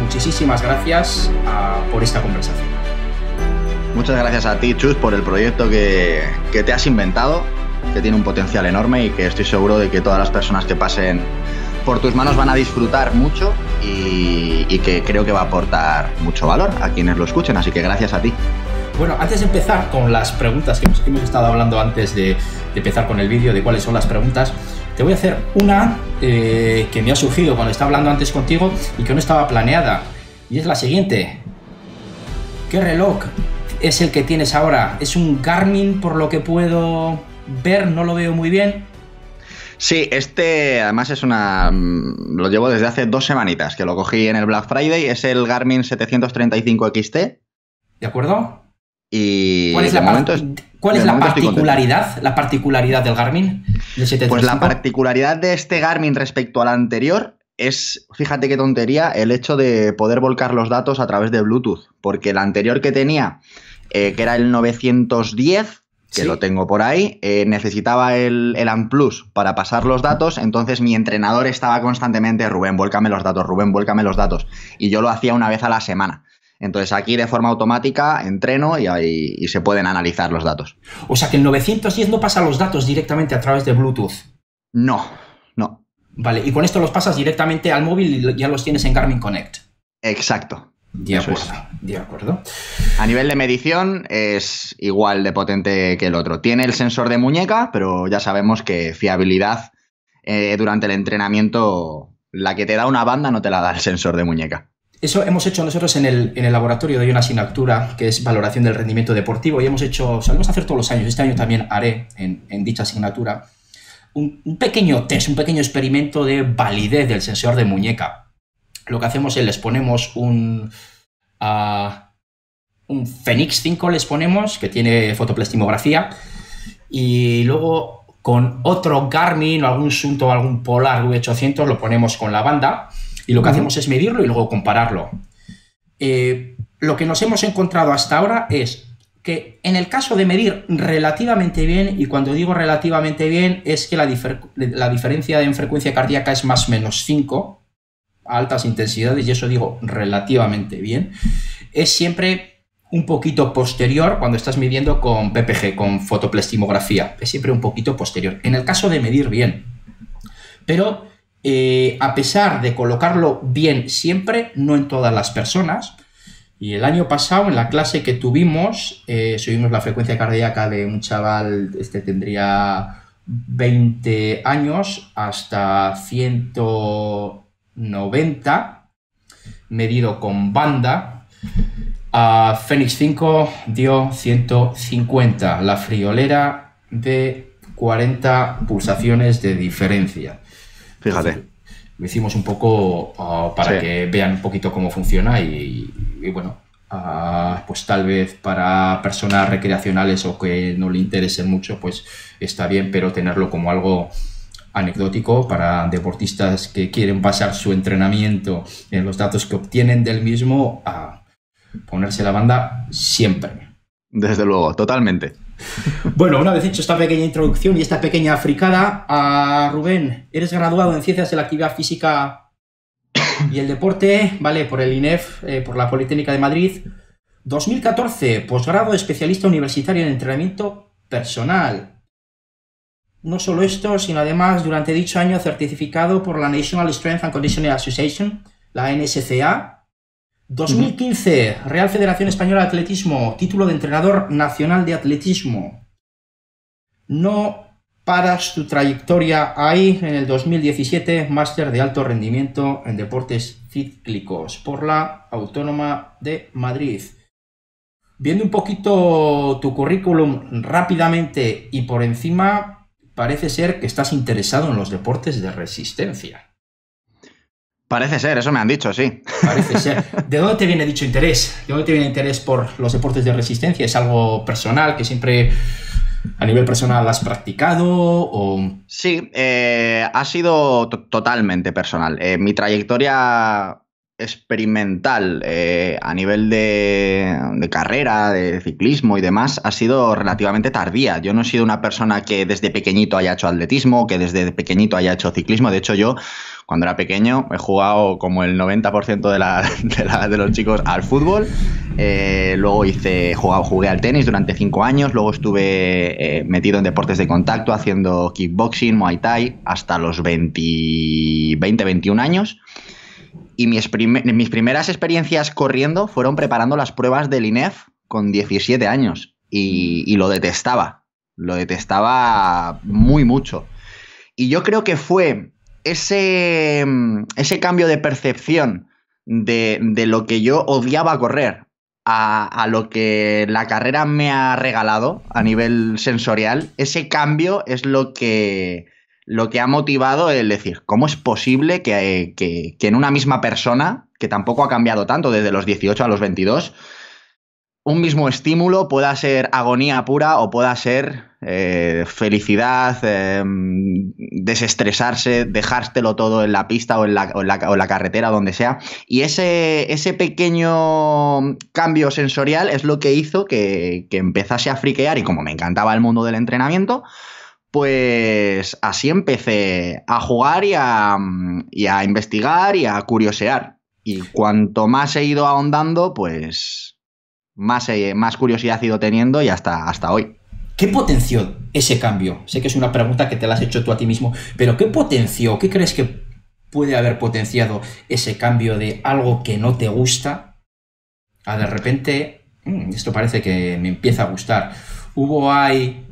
muchísimas gracias ah, por esta conversación. Muchas gracias a ti, Chus, por el proyecto que, te has inventado, que tiene un potencial enorme y que estoy seguro de que todas las personas que pasen por tus manos van a disfrutar mucho y, que creo que va a aportar mucho valor a quienes lo escuchen. Así que gracias a ti. Bueno, antes de empezar con las preguntas que hemos, estado hablando antes de, empezar con el vídeo, de cuáles son las preguntas, te voy a hacer una eh, que me ha surgido cuando estaba hablando antes contigo y que no estaba planeada. Y es la siguiente. ¿Qué reloj es el que tienes ahora? ¿Es un Garmin por lo que puedo ver? No lo veo muy bien. Sí, este además es una... Mm, lo llevo desde hace dos semanitas que lo cogí en el Black Friday. Es el Garmin 735 XT. ¿De acuerdo? ¿Cuál es la, particularidad, la particularidad del Garmin? Pues la particularidad de este Garmin respecto al anterior es, fíjate qué tontería, el hecho de poder volcar los datos a través de Bluetooth, porque el anterior que tenía, eh, que era el 910, que lo tengo por ahí, eh, necesitaba el, el AMPLUS para pasar los datos, entonces mi entrenador estaba constantemente, Rubén, vuélcame los datos, Rubén, vuélcame los datos, y yo lo hacía una vez a la semana. Entonces aquí de forma automática entreno y, se pueden analizar los datos. O sea que el 910 no pasa los datos directamente a través de Bluetooth. No, no. Vale, y con esto los pasas directamente al móvil y ya los tienes en Garmin Connect. Exacto. De acuerdo, de acuerdo. A nivel de medición es igual de potente que el otro. Tiene el sensor de muñeca, pero ya sabemos que fiabilidad eh, durante el entrenamiento, la que te da una banda no te la da el sensor de muñeca. Eso hemos hecho nosotros en el, laboratorio, de una asignatura que es valoración del rendimiento deportivo y hemos hecho, sabemos hacer todos los años, este año también haré en, dicha asignatura, un, pequeño test, un pequeño experimento de validez del sensor de muñeca. Lo que hacemos es les ponemos un, ah, un Fenix 5, les ponemos, que tiene fotoplastimografía, y luego con otro Garmin o algún Sunto o algún Polar V800 lo ponemos con la banda y lo que hacemos es medirlo y luego compararlo. Eh, lo que nos hemos encontrado hasta ahora es que en el caso de medir relativamente bien, y cuando digo relativamente bien es que la, diferencia en frecuencia cardíaca es más menos 5 a altas intensidades, y eso digo relativamente bien, es siempre un poquito posterior cuando estás midiendo con PPG, con fotoplastimografía, es siempre un poquito posterior, en el caso de medir bien. Pero eh, a pesar de colocarlo bien siempre, no en todas las personas. Y el año pasado, en la clase que tuvimos, eh, subimos la frecuencia cardíaca de un chaval, este tendría 20 años, hasta 190, medido con banda. A Fénix 5 dio 150, la friolera de 40 pulsaciones de diferencia. Fíjate. Lo hicimos un poco ah, para que vean un poquito cómo funciona y, bueno, ah, pues tal vez para personas recreacionales o que no le interesen mucho, pues está bien, pero tenerlo como algo anecdótico para deportistas que quieren pasar su entrenamiento en los datos que obtienen del mismo, a ponerse la banda siempre. Desde luego, totalmente. Bueno, una vez hecho esta pequeña introducción y esta pequeña fricada, a Rubén, eres graduado en Ciencias de la Actividad Física y el Deporte, ¿vale? Por el INEF, eh, por la Politécnica de Madrid. 2014, posgrado especialista universitario en entrenamiento personal. No solo esto, sino además durante dicho año certificado por la National Strength and Conditioning Association, la NSCA, 2015, Real Federación Española de Atletismo, título de entrenador nacional de atletismo. No paras tu trayectoria ahí en el 2017, máster de alto rendimiento en deportes cíclicos por la Autónoma de Madrid. Viendo un poquito tu currículum rápidamente y por encima, parece ser que estás interesado en los deportes de resistencia. Parece ser, eso me han dicho, sí. Parece ser. ¿De dónde te viene dicho interés? ¿De dónde te viene interés por los deportes de resistencia? ¿Es algo personal que siempre a nivel personal has practicado? O... Sí, eh, ha sido totalmente personal. Eh, mi trayectoria experimental eh, a nivel de, carrera, de ciclismo y demás, ha sido relativamente tardía. Yo no he sido una persona que desde pequeñito haya hecho atletismo, que desde pequeñito haya hecho ciclismo. De hecho, yo cuando era pequeño he jugado como el 90% de, la, de, los chicos al fútbol. Eh, luego hice, jugué al tenis durante 5 años. Luego estuve eh, metido en deportes de contacto, haciendo kickboxing, muay thai, hasta los 20, 20 21 años. Y mis, primeras experiencias corriendo fueron preparando las pruebas del INEF con 17 años y, lo detestaba, lo detestaba muy mucho. Y yo creo que fue ese, ese cambio de percepción de, lo que yo odiaba correr a, lo que la carrera me ha regalado a nivel sensorial, ese cambio es lo que, lo que ha motivado el decir, ¿cómo es posible que, en una misma persona, que tampoco ha cambiado tanto desde los 18 a los 22, un mismo estímulo pueda ser agonía pura o pueda ser eh, felicidad, eh, desestresarse, dejártelo todo en la pista o en la, carretera, donde sea. Y ese, ese, pequeño cambio sensorial es lo que hizo que, que empezase a friquear y como me encantaba el mundo del entrenamiento, pues así empecé a jugar y a, investigar y a curiosear. Y cuanto más he ido ahondando, pues más, más curiosidad he ido teniendo y hasta, hasta hoy. ¿Qué potenció ese cambio? Sé que es una pregunta que te la has hecho tú a ti mismo, pero ¿qué potenció? ¿Qué crees que puede haber potenciado ese cambio de algo que no te gusta a de repente, mm, esto parece que me empieza a gustar? Hubo ahí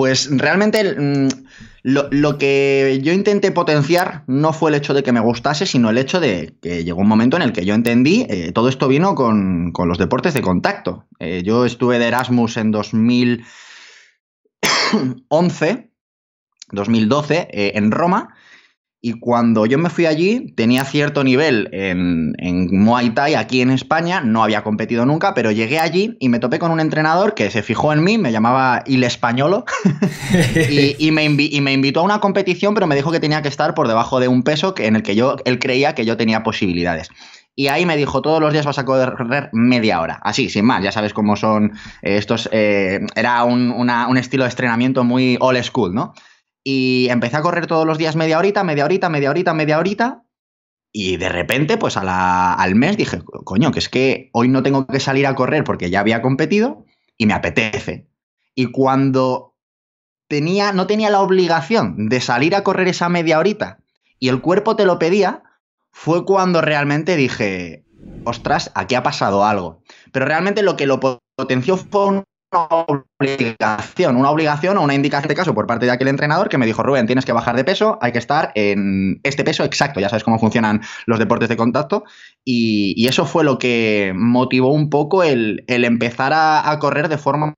pues realmente mm, lo, que yo intenté potenciar no fue el hecho de que me gustase, sino el hecho de que llegó un momento en el que yo entendí, eh, todo esto vino con, los deportes de contacto. Eh, yo estuve de Erasmus en 2011, 2012, eh, en Roma, y cuando yo me fui allí, tenía cierto nivel en, en, Muay Thai aquí en España, no había competido nunca, pero llegué allí y me topé con un entrenador que se fijó en mí, me llamaba Il Españolo, y, me invitó a una competición, pero me dijo que tenía que estar por debajo de un peso en el que yo, él creía que yo tenía posibilidades. Y ahí me dijo, todos los días vas a correr media hora. Así, sin más, ya sabes cómo son eh, estos... Eh, era un, un estilo de entrenamiento muy old school, ¿no? y empecé a correr todos los días media horita, media horita, media horita, media horita. Y de repente, pues al mes dije, coño, que es que hoy no tengo que salir a correr porque ya había competido y me apetece. Y cuando tenía, no tenía la obligación de salir a correr esa media horita y el cuerpo te lo pedía, fue cuando realmente dije, ostras, aquí ha pasado algo. Pero realmente lo que lo potenció fue obligación, una obligación o una indicación, de caso, por parte de aquel entrenador que me dijo, Rubén, tienes que bajar de peso, hay que estar en este peso exacto, ya sabes cómo funcionan los deportes de contacto, y, eso fue lo que motivó un poco el, empezar a, correr de forma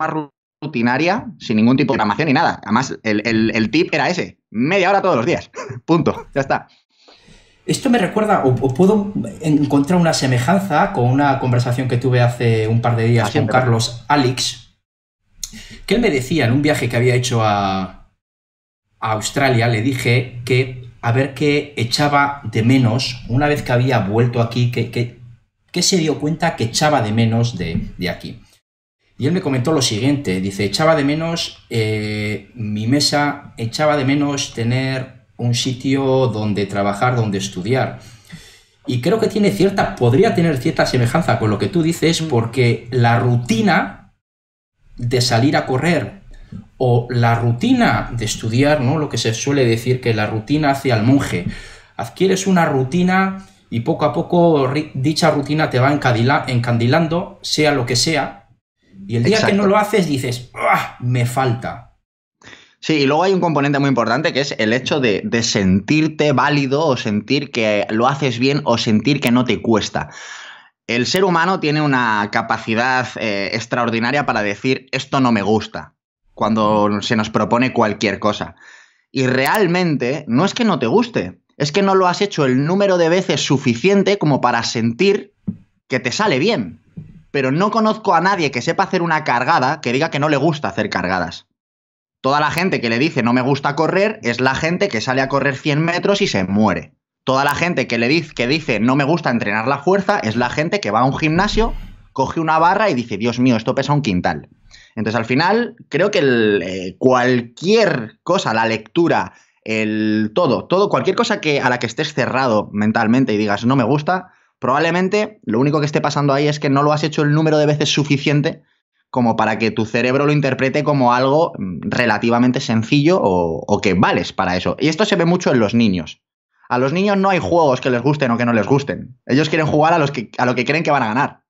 más rutinaria, sin ningún tipo de programación ni nada. Además, el tip era ese, media hora todos los días, punto, ya está. Esto me recuerda, o, puedo encontrar una semejanza con una conversación que tuve hace un par de días ah, con Carlos Alex, que él me decía en un viaje que había hecho a, Australia, le dije que a ver qué echaba de menos una vez que había vuelto aquí, que, que, se dio cuenta que echaba de menos de, aquí. Y él me comentó lo siguiente, dice, echaba de menos eh, mi mesa, echaba de menos tener un sitio donde trabajar, donde estudiar. Y creo que tiene cierta, podría tener cierta semejanza con lo que tú dices, mm. porque la rutina de salir a correr o la rutina de estudiar, ¿no? Lo que se suele decir que la rutina hace al monje. Adquieres una rutina y poco a poco dicha rutina te va encandilando, sea lo que sea. Y el día que no lo haces dices, ¡ah! Me falta. Sí, y luego hay un componente muy importante que es el hecho de, sentirte válido o sentir que lo haces bien o sentir que no te cuesta. El ser humano tiene una capacidad eh, extraordinaria para decir esto no me gusta cuando se nos propone cualquier cosa. Y realmente no es que no te guste, es que no lo has hecho el número de veces suficiente como para sentir que te sale bien. Pero no conozco a nadie que sepa hacer una cargada que diga que no le gusta hacer cargadas. Toda la gente que le dice no me gusta correr es la gente que sale a correr 100 metros y se muere. Toda la gente que le dice, que dice no me gusta entrenar la fuerza es la gente que va a un gimnasio, coge una barra y dice, Dios mío, esto pesa un quintal. Entonces al final creo que eh, cualquier cosa, la lectura, el todo, todo, cualquier cosa que, a la que estés cerrado mentalmente y digas no me gusta, probablemente lo único que esté pasando ahí es que no lo has hecho el número de veces suficiente como para que tu cerebro lo interprete como algo mm, relativamente sencillo o, que vales para eso. Y esto se ve mucho en los niños. A los niños no hay juegos que les gusten o que no les gusten. Ellos quieren jugar a, los que, a lo que creen que van a ganar.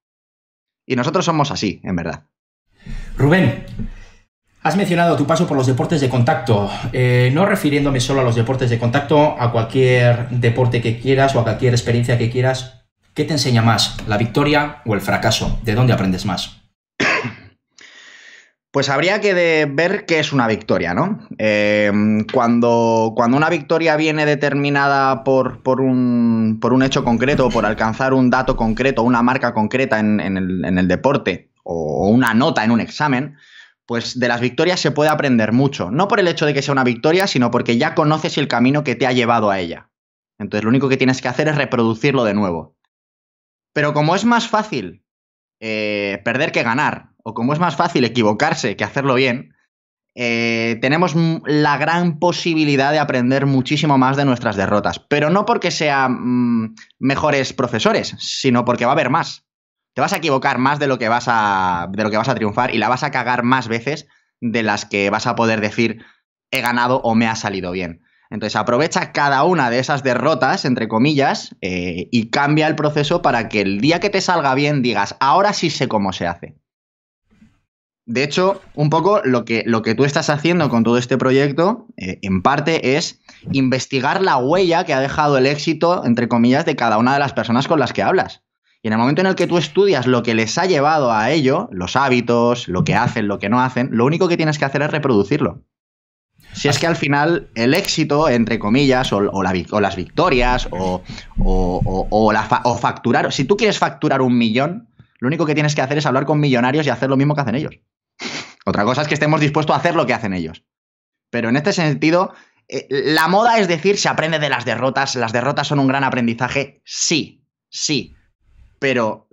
Y nosotros somos así, en verdad. Rubén, has mencionado tu paso por los deportes de contacto. Eh, no refiriéndome solo a los deportes de contacto, a cualquier deporte que quieras o a cualquier experiencia que quieras. ¿Qué te enseña más, la victoria o el fracaso? ¿De dónde aprendes más? Pues habría que ver qué es una victoria, ¿no? Eh, cuando, cuando, una victoria viene determinada por, por, un, por, un, hecho concreto, por alcanzar un dato concreto, una marca concreta en, el, deporte o una nota en un examen, pues de las victorias se puede aprender mucho. No por el hecho de que sea una victoria, sino porque ya conoces el camino que te ha llevado a ella. Entonces lo único que tienes que hacer es reproducirlo de nuevo. Pero como es más fácil eh, perder que ganar, o como es más fácil equivocarse que hacerlo bien, eh, tenemos la gran posibilidad de aprender muchísimo más de nuestras derrotas. Pero no porque sean mm, mejores profesores, sino porque va a haber más. Te vas a equivocar más de lo, que vas a, de lo que vas a triunfar y la vas a cagar más veces de las que vas a poder decir he ganado o me ha salido bien. Entonces aprovecha cada una de esas derrotas, entre comillas, eh, y cambia el proceso para que el día que te salga bien digas, ahora sí sé cómo se hace de hecho, un poco lo que, lo que tú estás haciendo con todo este proyecto, eh, en parte, es investigar la huella que ha dejado el éxito, entre comillas, de cada una de las personas con las que hablas. Y en el momento en el que tú estudias lo que les ha llevado a ello, los hábitos, lo que hacen, lo que no hacen, lo único que tienes que hacer es reproducirlo. Si es que al final el éxito, entre comillas, o, las victorias, o, o facturar, si tú quieres facturar un millón, lo único que tienes que hacer es hablar con millonarios y hacer lo mismo que hacen ellos. Otra cosa es que estemos dispuestos a hacer lo que hacen ellos. Pero en este sentido, eh, la moda es decir, se aprende de las derrotas, las derrotas son un gran aprendizaje, sí, sí. Pero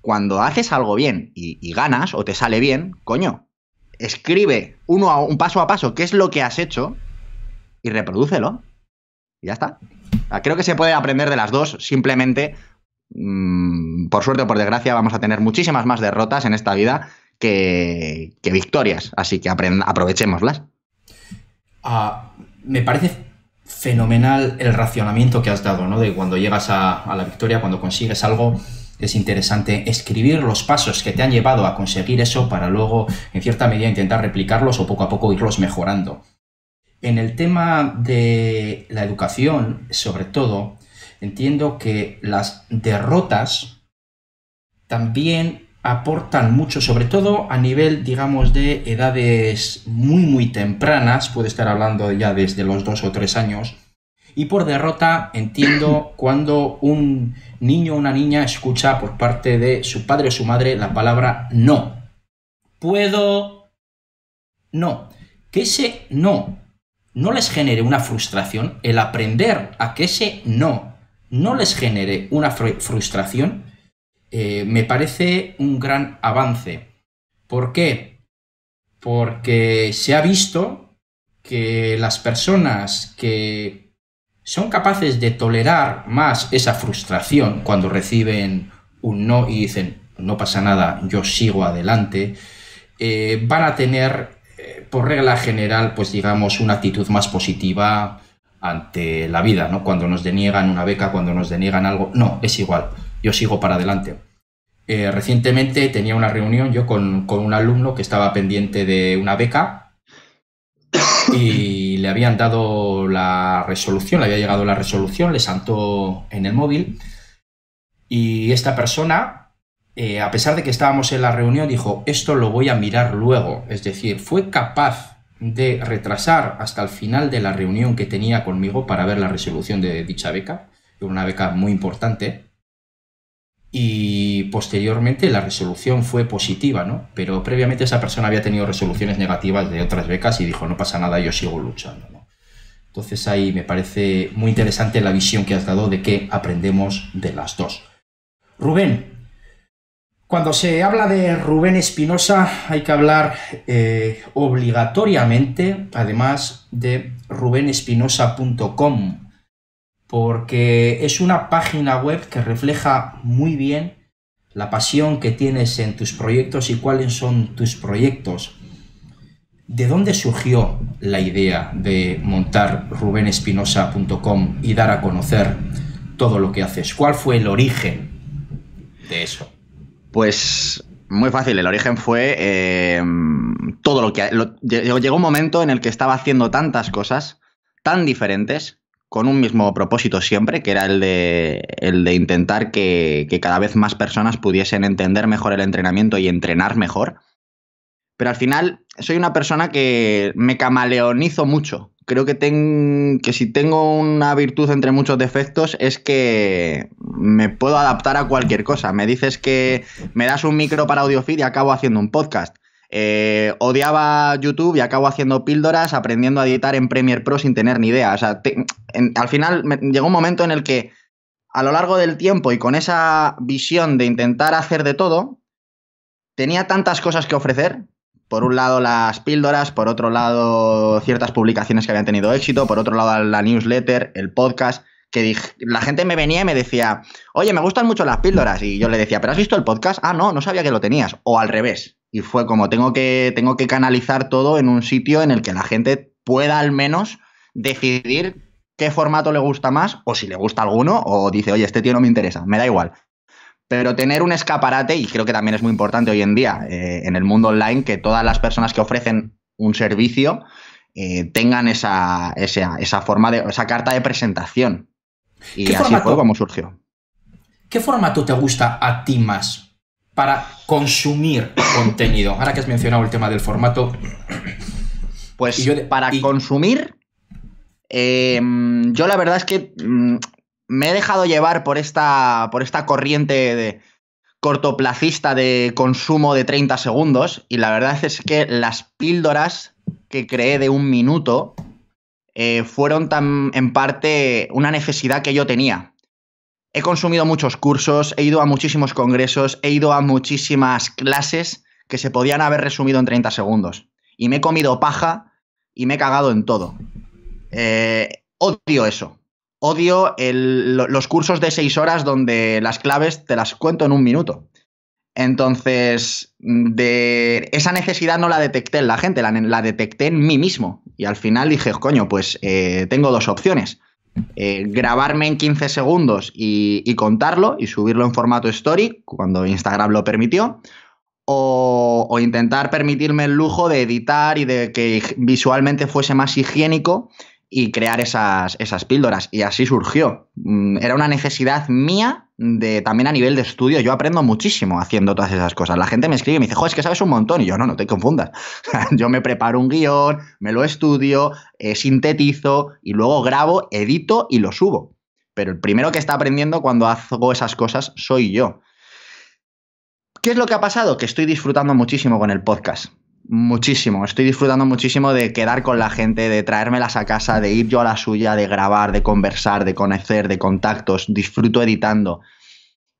cuando haces algo bien y, ganas o te sale bien, coño, escribe uno a, un paso a paso qué es lo que has hecho y reprodúcelo. Y ya está. Ah, creo que se puede aprender de las dos, simplemente, mm, por suerte o por desgracia, vamos a tener muchísimas más derrotas en esta vida que, victorias. Así que aprovechémoslas. Ah, me parece fenomenal el racionamiento que has dado, ¿no? De cuando llegas a, a, la victoria, cuando consigues algo, es interesante escribir los pasos que te han llevado a conseguir eso para luego, en cierta medida, intentar replicarlos o poco a poco irlos mejorando. En el tema de la educación, sobre todo, entiendo que las derrotas también aportan mucho, sobre todo a nivel, digamos, de edades muy, muy tempranas, puede estar hablando ya desde los dos o tres años, y por derrota entiendo cuando un niño o una niña escucha por parte de su padre o su madre la palabra no. Puedo... No. Que ese no no les genere una frustración, el aprender a que ese no no les genere una frustración, eh, me parece un gran avance. ¿Por qué? Porque se ha visto que las personas que son capaces de tolerar más esa frustración cuando reciben un no y dicen, no pasa nada, yo sigo adelante, eh, van a tener, eh, por regla general, pues digamos, una actitud más positiva ante la vida, ¿no? Cuando nos deniegan una beca, cuando nos deniegan algo, no, es igual yo sigo para adelante. Eh, recientemente tenía una reunión yo con, un alumno que estaba pendiente de una beca y le habían dado la resolución, le había llegado la resolución, le saltó en el móvil y esta persona, eh, a pesar de que estábamos en la reunión, dijo, esto lo voy a mirar luego. Es decir, fue capaz de retrasar hasta el final de la reunión que tenía conmigo para ver la resolución de dicha beca, una beca muy importante y posteriormente la resolución fue positiva, ¿no? Pero previamente esa persona había tenido resoluciones negativas de otras becas y dijo, no pasa nada, yo sigo luchando, ¿no? Entonces ahí me parece muy interesante la visión que has dado de qué aprendemos de las dos. Rubén, cuando se habla de Rubén Espinosa hay que hablar eh, obligatoriamente, además, de rubenespinosa.com porque es una página web que refleja muy bien la pasión que tienes en tus proyectos y cuáles son tus proyectos. ¿De dónde surgió la idea de montar rubenespinosa.com y dar a conocer todo lo que haces? ¿Cuál fue el origen de eso? Pues muy fácil, el origen fue eh, todo lo que... llegó un momento en el que estaba haciendo tantas cosas tan diferentes con un mismo propósito siempre, que era el de, el de intentar que, cada vez más personas pudiesen entender mejor el entrenamiento y entrenar mejor. Pero al final soy una persona que me camaleonizo mucho. Creo que, tengo que si tengo una virtud entre muchos defectos es que me puedo adaptar a cualquier cosa. Me dices que me das un micro para feed y acabo haciendo un podcast. Eh, odiaba YouTube y acabo haciendo píldoras, aprendiendo a editar en Premiere Pro sin tener ni idea. O sea, al final llegó un momento en el que a lo largo del tiempo y con esa visión de intentar hacer de todo, tenía tantas cosas que ofrecer. Por un lado las píldoras, por otro lado ciertas publicaciones que habían tenido éxito, por otro lado la newsletter, el podcast, que la gente me venía y me decía, oye, me gustan mucho las píldoras. Y yo le decía, ¿pero has visto el podcast? Ah, no, no sabía que lo tenías. O al revés y fue como tengo que, tengo que canalizar todo en un sitio en el que la gente pueda al menos decidir qué formato le gusta más o si le gusta alguno o dice, oye, este tío no me interesa, me da igual. Pero tener un escaparate, y creo que también es muy importante hoy en día eh, en el mundo online, que todas las personas que ofrecen un servicio eh, tengan esa, forma de, esa carta de presentación. Y así fue como surgió. ¿Qué formato te gusta a ti más? para consumir contenido? Ahora que has mencionado el tema del formato. Pues para consumir, em, yo la verdad es que mm, me he dejado llevar por esta, por esta corriente de cortoplacista de consumo de 30 segundos y la verdad es que las píldoras que creé de un minuto eh, fueron tan, en parte una necesidad que yo tenía he consumido muchos cursos, he ido a muchísimos congresos, he ido a muchísimas clases que se podían haber resumido en 30 segundos. Y me he comido paja y me he cagado en todo. Eh, odio eso. Odio los cursos de 6 horas donde las claves te las cuento en un minuto. Entonces, esa necesidad no la detecté en la gente, la, detecté en mí mismo. Y al final dije, coño, pues eh, tengo dos opciones eh, grabarme en 15 segundos y, contarlo y subirlo en formato story, cuando Instagram lo permitió, o, intentar permitirme el lujo de editar y de que visualmente fuese más higiénico y crear esas, esas píldoras. Y así surgió. Mm, era una necesidad mía también a nivel de estudio, yo aprendo muchísimo haciendo todas esas cosas. La gente me escribe y me dice, joder, es que sabes un montón. Y yo, no, no te confundas. yo me preparo un guión, me lo estudio, eh, sintetizo y luego grabo, edito y lo subo. Pero el primero que está aprendiendo cuando hago esas cosas soy yo. ¿Qué es lo que ha pasado? Que estoy disfrutando muchísimo con el podcast. Muchísimo, estoy disfrutando muchísimo de quedar con la gente, de traérmelas a casa, de ir yo a la suya, de grabar, de conversar, de conocer, de contactos, disfruto editando.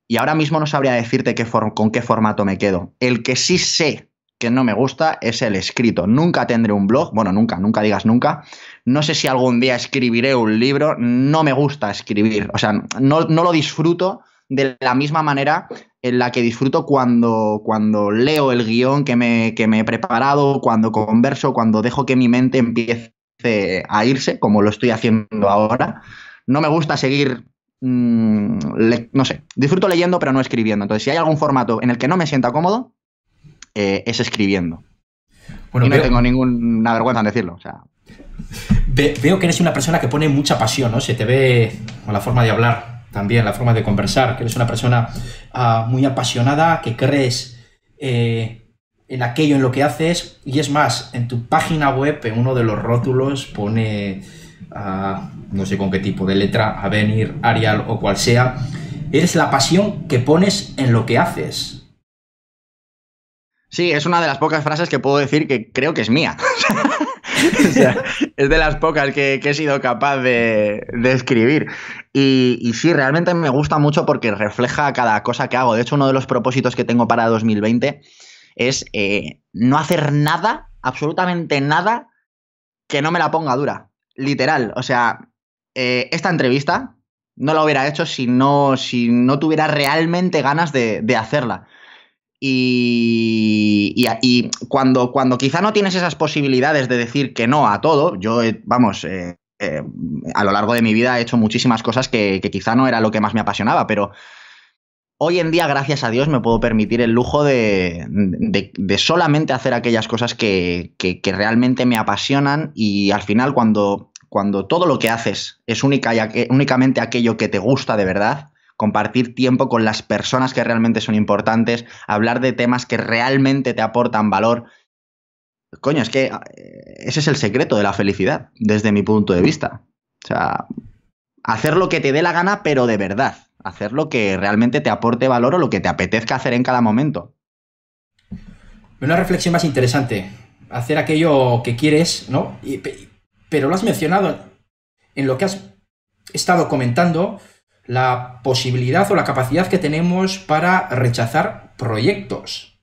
Y ahora mismo no sabría decirte qué con qué formato me quedo. El que sí sé que no me gusta es el escrito. Nunca tendré un blog, bueno, nunca, nunca digas nunca. No sé si algún día escribiré un libro, no me gusta escribir, o sea, no lo disfruto de la misma manera en la que disfruto cuando, cuando leo el guión que me, que me he preparado, cuando converso, cuando dejo que mi mente empiece a irse, como lo estoy haciendo ahora. No me gusta seguir mm, no sé, disfruto leyendo pero no escribiendo. Entonces, si hay algún formato en el que no me sienta cómodo, eh, es escribiendo. no tengo ninguna vergüenza en decirlo. veo que eres una persona que pone mucha pasión, ¿no? Se te ve con la forma de hablar también la forma de conversar, que eres una persona ah, muy apasionada, que crees eh, en aquello, en lo que haces, y es más, en tu página web, en uno de los rótulos pone, ah, no sé con qué tipo de letra, Avenir, Arial o cual sea, eres la pasión que pones en lo que haces. Sí, es una de las pocas frases que puedo decir que creo que es mía. es de las pocas que, he sido capaz de, escribir. Y, sí, realmente me gusta mucho porque refleja cada cosa que hago. De hecho, uno de los propósitos que tengo para 2020 es eh, no hacer nada, absolutamente nada, que no me la ponga dura. Literal. O sea, eh, esta entrevista no la hubiera hecho si no, si no tuviera realmente ganas de hacerla. Y, cuando, cuando quizá no tienes esas posibilidades de decir que no a todo, yo, eh, vamos, eh, eh, a lo largo de mi vida he hecho muchísimas cosas que, quizá no era lo que más me apasionaba, pero hoy en día, gracias a Dios, me puedo permitir el lujo de, solamente hacer aquellas cosas que, realmente me apasionan y al final cuando, cuando todo lo que haces es única únicamente aquello que te gusta de verdad, compartir tiempo con las personas que realmente son importantes, hablar de temas que realmente te aportan valor. Coño, es que eh, ese es el secreto de la felicidad, desde mi punto de vista. O sea, hacer lo que te dé la gana, pero de verdad. Hacer lo que realmente te aporte valor o lo que te apetezca hacer en cada momento. Una reflexión más interesante. Hacer aquello que quieres, ¿no? pero lo has mencionado en lo que has estado comentando la posibilidad o la capacidad que tenemos para rechazar proyectos.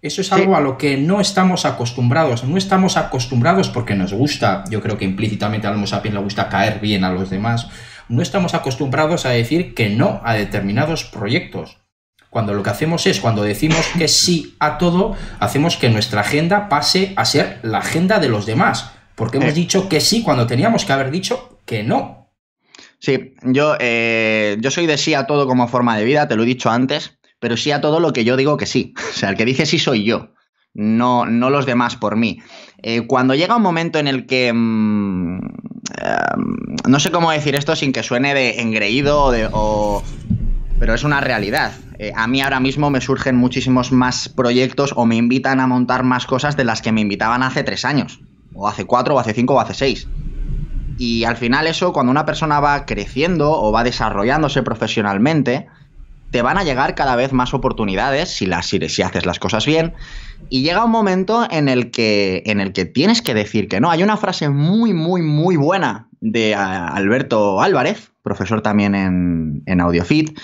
Eso es algo a lo que no estamos acostumbrados. No estamos acostumbrados porque nos gusta, yo creo que implícitamente al Homo sapiens le gusta caer bien a los demás. No estamos acostumbrados a decir que no a determinados proyectos. Cuando lo que hacemos es, cuando decimos que sí a todo, hacemos que nuestra agenda pase a ser la agenda de los demás. Porque hemos eh. dicho que sí cuando teníamos que haber dicho que no. Sí, yo, eh, yo soy de sí a todo como forma de vida, te lo he dicho antes, pero sí a todo lo que yo digo que sí. O sea, el que dice sí soy yo, no, no los demás por mí. Eh, cuando llega un momento en el que... Mm, eh, no sé cómo decir esto sin que suene de engreído o, de, pero es una realidad. a mí ahora mismo me surgen muchísimos más proyectos o me invitan a montar más cosas de las que me invitaban hace tres años, o hace cuatro, o hace cinco, o hace seis. Y al final eso, cuando una persona va creciendo o va desarrollándose profesionalmente, te van a llegar cada vez más oportunidades si, las, haces las cosas bien. Y llega un momento en el, que, en el que tienes que decir que no. Hay una frase muy, muy, muy buena de eh, Alberto Álvarez, profesor también en, en AudioFit,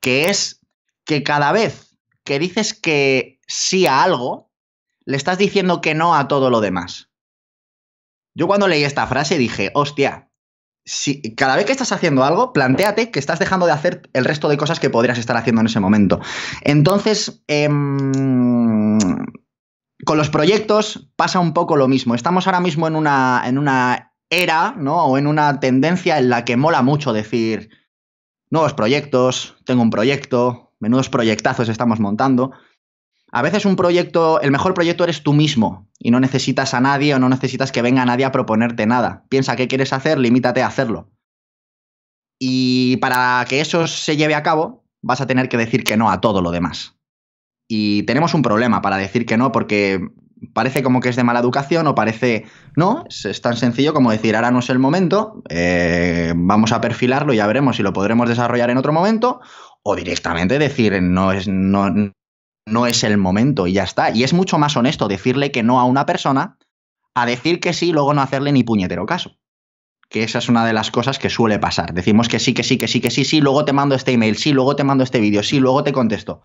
que es que cada vez que dices que sí a algo, le estás diciendo que no a todo lo demás. Yo cuando leí esta frase dije, hostia, si cada vez que estás haciendo algo, planteate que estás dejando de hacer el resto de cosas que podrías estar haciendo en ese momento. Entonces, em, con los proyectos pasa un poco lo mismo. Estamos ahora mismo en una, en una era, ¿no? O en una tendencia en la que mola mucho decir nuevos proyectos, tengo un proyecto, menudos proyectazos estamos montando. A veces un proyecto, el mejor proyecto eres tú mismo y no necesitas a nadie o no necesitas que venga nadie a proponerte nada. Piensa qué quieres hacer, limítate a hacerlo. Y para que eso se lleve a cabo, vas a tener que decir que no a todo lo demás. Y tenemos un problema para decir que no porque parece como que es de mala educación o parece, no, es, tan sencillo como decir, ahora no es el momento, eh, vamos a perfilarlo y ya veremos si lo podremos desarrollar en otro momento, o directamente decir, no es, no, no es el momento y ya está. Y es mucho más honesto decirle que no a una persona a decir que sí y luego no hacerle ni puñetero caso. Que esa es una de las cosas que suele pasar. Decimos que sí, que sí, que sí, que sí, sí, luego te mando este email, sí, luego te mando este vídeo, sí, luego te contesto.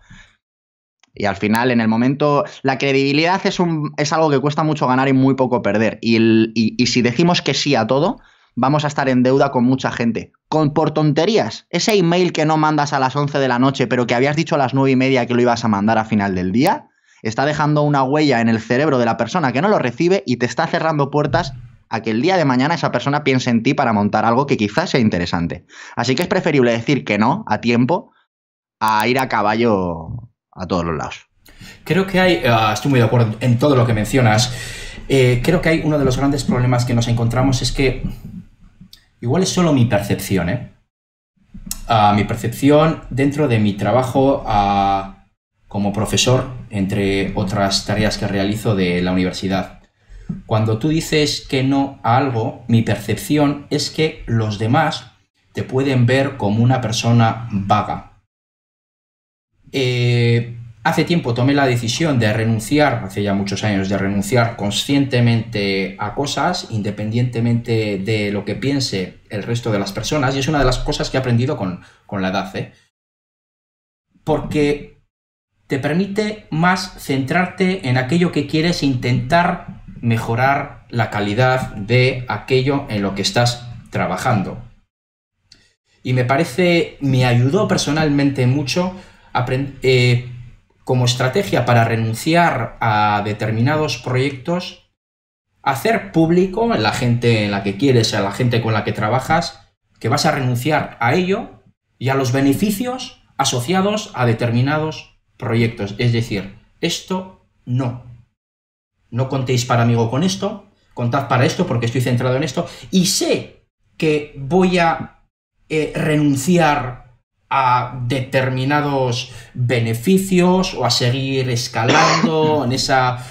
Y al final, en el momento, la credibilidad es, algo que cuesta mucho ganar y muy poco perder. y si decimos que sí a todo, vamos a estar en deuda con mucha gente. Con por tonterías, ese email que no mandas a las 11 de la noche, pero que habías dicho a las 9 y media que lo ibas a mandar a final del día, está dejando una huella en el cerebro de la persona que no lo recibe y te está cerrando puertas a que el día de mañana esa persona piense en ti para montar algo que quizás sea interesante. Así que es preferible decir que no a tiempo a ir a caballo a todos los lados. Creo que hay, ah, estoy muy de acuerdo en todo lo que mencionas, eh, creo que hay uno de los grandes problemas que nos encontramos es que Igual es solo mi percepción, ¿eh? Ah, mi percepción dentro de mi trabajo ah, como profesor, entre otras tareas que realizo de la universidad. Cuando tú dices que no a algo, mi percepción es que los demás te pueden ver como una persona vaga. Eh, Hace tiempo tomé la decisión de renunciar, hace ya muchos años, de renunciar conscientemente a cosas, independientemente de lo que piense el resto de las personas, y es una de las cosas que he aprendido con, la edad. ¿eh? Porque te permite más centrarte en aquello que quieres, intentar mejorar la calidad de aquello en lo que estás trabajando. Y me parece, me ayudó personalmente mucho aprender. Eh, como estrategia para renunciar a determinados proyectos, hacer público en la gente en la que quieres, a la gente con la que trabajas, que vas a renunciar a ello y a los beneficios asociados a determinados proyectos. Es decir, esto no. No contéis para amigo con esto, contad para esto porque estoy centrado en esto y sé que voy a eh, renunciar a determinados beneficios o a seguir escalando en esa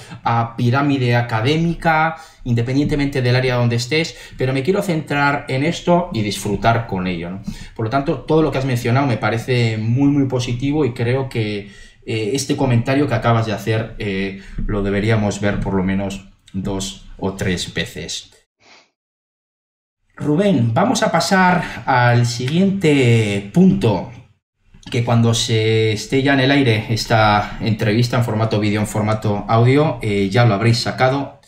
pirámide académica, independientemente del área donde estés, pero me quiero centrar en esto y disfrutar con ello. Por lo tanto, todo lo que has mencionado me parece muy, muy positivo y creo que eh, este comentario que acabas de hacer eh, lo deberíamos ver por lo menos dos o tres veces. Rubén, vamos a pasar al siguiente punto, que cuando se esté ya en el aire esta entrevista en formato vídeo, en formato audio, eh, ya lo habréis sacado.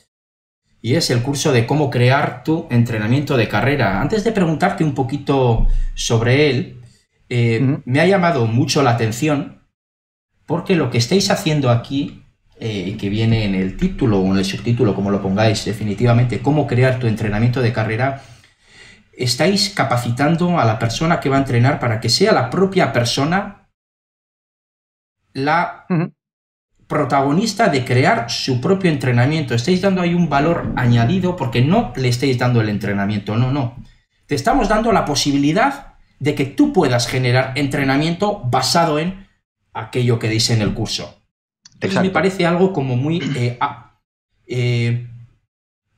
Y es el curso de cómo crear tu entrenamiento de carrera. Antes de preguntarte un poquito sobre él, eh, me ha llamado mucho la atención porque lo que estáis haciendo aquí, eh, que viene en el título o en el subtítulo, como lo pongáis definitivamente, cómo crear tu entrenamiento de carrera, estáis capacitando a la persona que va a entrenar para que sea la propia persona la protagonista de crear su propio entrenamiento. Estáis dando ahí un valor añadido porque no le estáis dando el entrenamiento, no, no. Te estamos dando la posibilidad de que tú puedas generar entrenamiento basado en aquello que dice en el curso. Eso me parece algo como muy eh, ah, eh,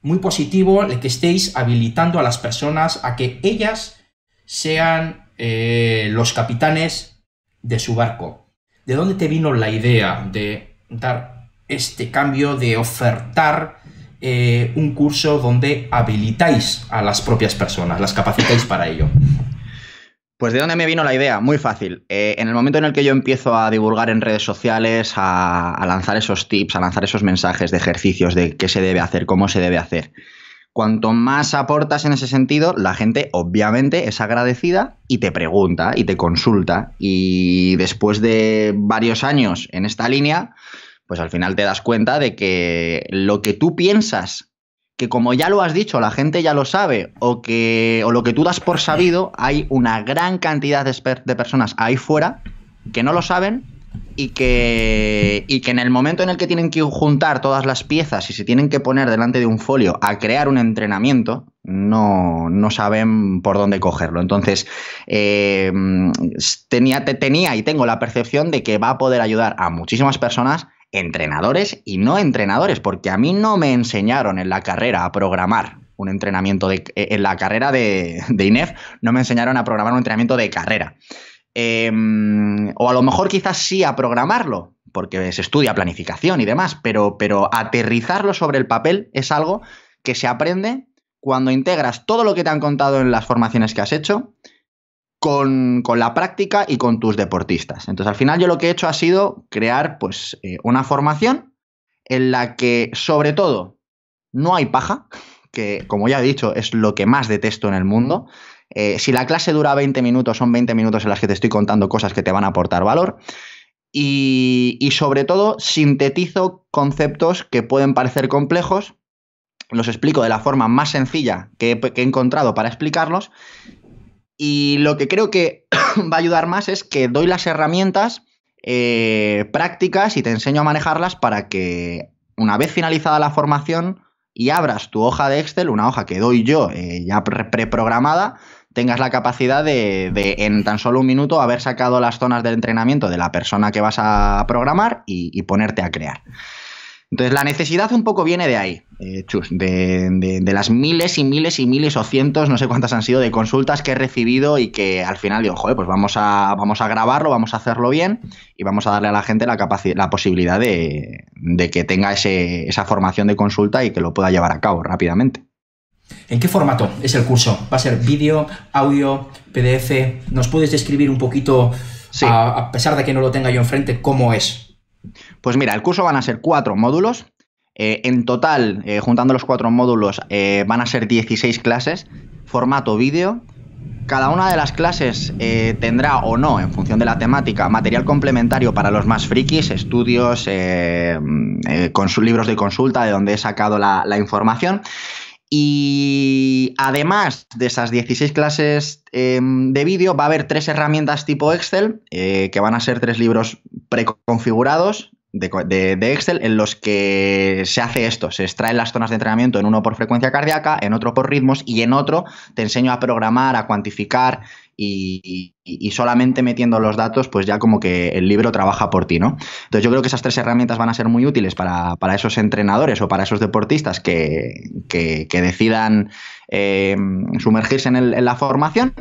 muy positivo el que estéis habilitando a las personas a que ellas sean eh, los capitanes de su barco. ¿De dónde te vino la idea de dar este cambio, de ofertar eh, un curso donde habilitáis a las propias personas, las capacitáis para ello? Pues de dónde me vino la idea, muy fácil. Eh, en el momento en el que yo empiezo a divulgar en redes sociales, a, a, lanzar esos tips, a lanzar esos mensajes de ejercicios de qué se debe hacer, cómo se debe hacer, cuanto más aportas en ese sentido, la gente obviamente es agradecida y te pregunta y te consulta. Y después de varios años en esta línea, pues al final te das cuenta de que lo que tú piensas que como ya lo has dicho, la gente ya lo sabe, o que o lo que tú das por sabido, hay una gran cantidad de, personas ahí fuera que no lo saben y que, y que en el momento en el que tienen que juntar todas las piezas y se tienen que poner delante de un folio a crear un entrenamiento, no, no saben por dónde cogerlo. Entonces, eh, tenía y tengo la percepción de que va a poder ayudar a muchísimas personas entrenadores y no entrenadores, porque a mí no me enseñaron en la carrera a programar un entrenamiento de, eh, en la carrera de, INEF, no me enseñaron a programar un entrenamiento de carrera. Em, o a lo mejor quizás sí a programarlo, porque se estudia planificación y demás, pero, pero aterrizarlo sobre el papel es algo que se aprende cuando integras todo lo que te han contado en las formaciones que has hecho, con, la práctica y con tus deportistas. Entonces, al final yo lo que he hecho ha sido crear pues, eh, una formación en la que, sobre todo, no hay paja, que como ya he dicho, es lo que más detesto en el mundo. Eh, si la clase dura 20 minutos, son 20 minutos en las que te estoy contando cosas que te van a aportar valor. Y, sobre todo, sintetizo conceptos que pueden parecer complejos, los explico de la forma más sencilla que he encontrado para explicarlos y lo que creo que va a ayudar más es que doy las herramientas eh, prácticas y te enseño a manejarlas para que una vez finalizada la formación y abras tu hoja de Excel, una hoja que doy yo eh, ya preprogramada, tengas la capacidad de, en tan solo un minuto haber sacado las zonas del entrenamiento de la persona que vas a programar y ponerte a crear. Entonces, la necesidad un poco viene de ahí, eh, chus, de, las miles y miles y miles o cientos, no sé cuántas han sido, de consultas que he recibido y que al final digo, joder, pues vamos a, vamos a grabarlo, vamos a hacerlo bien y vamos a darle a la gente la, la posibilidad de, que tenga ese, esa formación de consulta y que lo pueda llevar a cabo rápidamente. ¿En qué formato es el curso? ¿Va a ser vídeo, audio, PDF? ¿Nos puedes describir un poquito, a, a pesar de que no lo tenga yo enfrente, cómo es? Pues mira, el curso van a ser cuatro módulos. Eh, en total, eh, juntando los cuatro módulos, eh, van a ser 16 clases, formato vídeo. Cada una de las clases tendrá o no, en función de la temática, material complementario para los más frikis, estudios, con sus libros de consulta de donde he sacado la, información. Y además de esas 16 clases em, de vídeo, va a haber tres herramientas tipo Excel, que van a ser tres libros preconfigurados, de, Excel en los que se hace esto, se extraen las zonas de entrenamiento en uno por frecuencia cardíaca, en otro por ritmos y en otro te enseño a programar, a cuantificar y, solamente metiendo los datos pues ya como que el libro trabaja por ti, ¿no? Entonces yo creo que esas tres herramientas van a ser muy útiles para, esos entrenadores o para esos deportistas que, que, decidan eh, sumergirse en, en la formación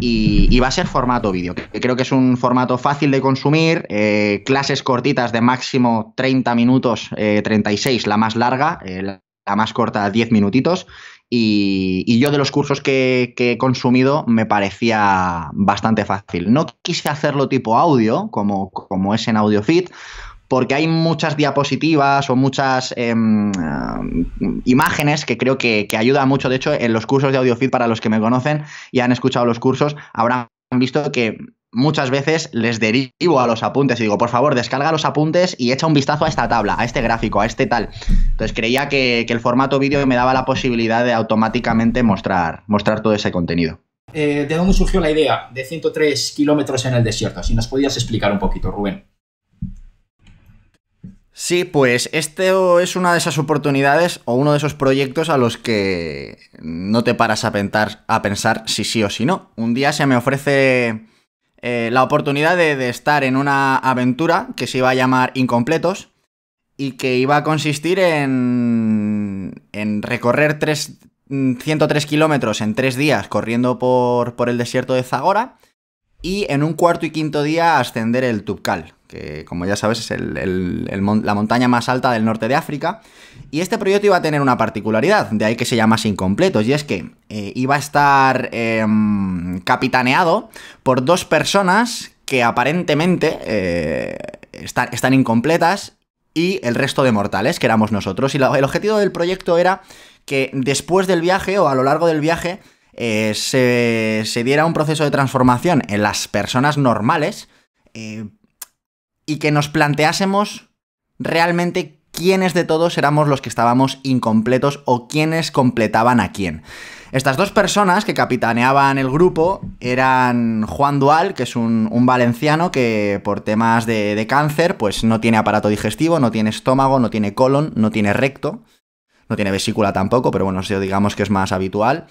y, va a ser formato vídeo, que creo que es un formato fácil de consumir, eh, clases cortitas de máximo 30 minutos, 36 eh, la más larga, eh, la, más corta 10 minutitos, y, yo de los cursos que, he consumido me parecía bastante fácil. No quise hacerlo tipo audio, como, como es en AudioFit, porque hay muchas diapositivas o muchas em, ah, imágenes que creo que, que ayuda mucho. De hecho, en los cursos de AudioFit, para los que me conocen y han escuchado los cursos, habrán visto que muchas veces les derivo a los apuntes y digo, por favor, descarga los apuntes y echa un vistazo a esta tabla, a este gráfico, a este tal. Entonces creía que, el formato vídeo me daba la posibilidad de automáticamente mostrar, mostrar todo ese contenido. Eh, ¿De dónde surgió la idea de 103 kilómetros en el desierto? Si nos podías explicar un poquito, Rubén. Sí, pues este es una de esas oportunidades o uno de esos proyectos a los que no te paras a pensar, si sí o si no. Un día se me ofrece eh, la oportunidad de, estar en una aventura que se iba a llamar Incompletos y que iba a consistir en, recorrer 103 mm, kilómetros en tres días corriendo por, por el desierto de Zagora y en un cuarto y quinto día ascender el Tubkal, que como ya sabes es la montaña más alta del norte de África. Y este proyecto iba a tener una particularidad, de ahí que se sin incompletos, y es que eh, iba a estar em, capitaneado por dos personas que aparentemente eh, están, incompletas y el resto de mortales, que éramos nosotros. Y el objetivo del proyecto era que después del viaje o a lo largo del viaje eh, se, diera un proceso de transformación en las personas normales eh, y que nos planteásemos realmente quiénes de todos éramos los que estábamos incompletos o quiénes completaban a quién. Estas dos personas que capitaneaban el grupo eran Juan Dual, que es un, valenciano que por temas de, cáncer, pues no tiene aparato digestivo, no tiene estómago, no tiene colon, no tiene recto, no tiene vesícula tampoco, pero bueno, digamos que es más habitual.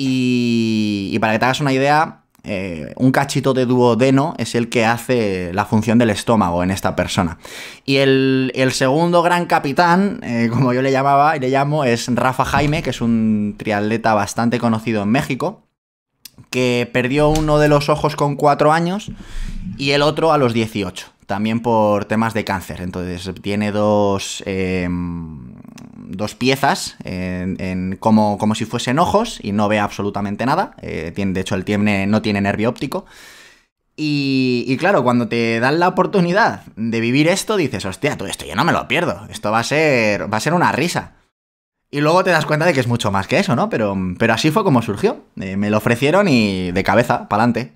Y, para que te hagas una idea, eh, un cachito de duodeno es el que hace la función del estómago en esta persona. Y el, segundo gran capitán, eh, como yo le llamaba y le llamo, es Rafa Jaime, que es un triatleta bastante conocido en México, que perdió uno de los ojos con cuatro años y el otro a los 18, también por temas de cáncer. Entonces tiene dos... Eh, dos piezas en, como, como, si fuesen ojos y no ve absolutamente nada. Eh, tiene, de hecho, el tiene, no tiene nervio óptico. Y, claro, cuando te dan la oportunidad de vivir esto, dices, hostia, todo esto yo no me lo pierdo. Esto va a ser, va a ser una risa. Y luego te das cuenta de que es mucho más que eso, ¿no? Pero, pero así fue como surgió. Eh, me lo ofrecieron y de cabeza, pa'lante.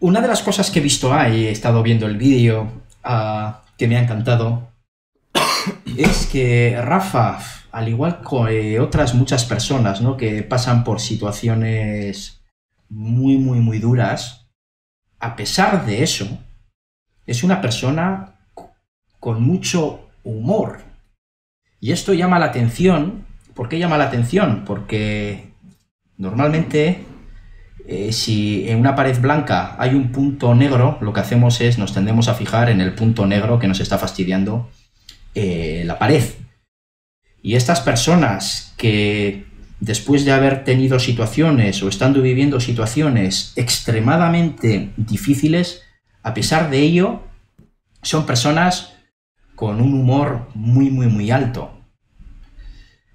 Una de las cosas que he visto ahí, he estado viendo el vídeo, ah, que me ha encantado, es que Rafa, al igual que eh, otras muchas personas ¿no? que pasan por situaciones muy, muy, muy duras, a pesar de eso, es una persona con mucho humor. Y esto llama la atención. ¿Por qué llama la atención? Porque normalmente eh, si en una pared blanca hay un punto negro, lo que hacemos es nos tendemos a fijar en el punto negro que nos está fastidiando eh, la pared. Y estas personas que después de haber tenido situaciones o estando viviendo situaciones extremadamente difíciles, a pesar de ello, son personas con un humor muy, muy, muy alto.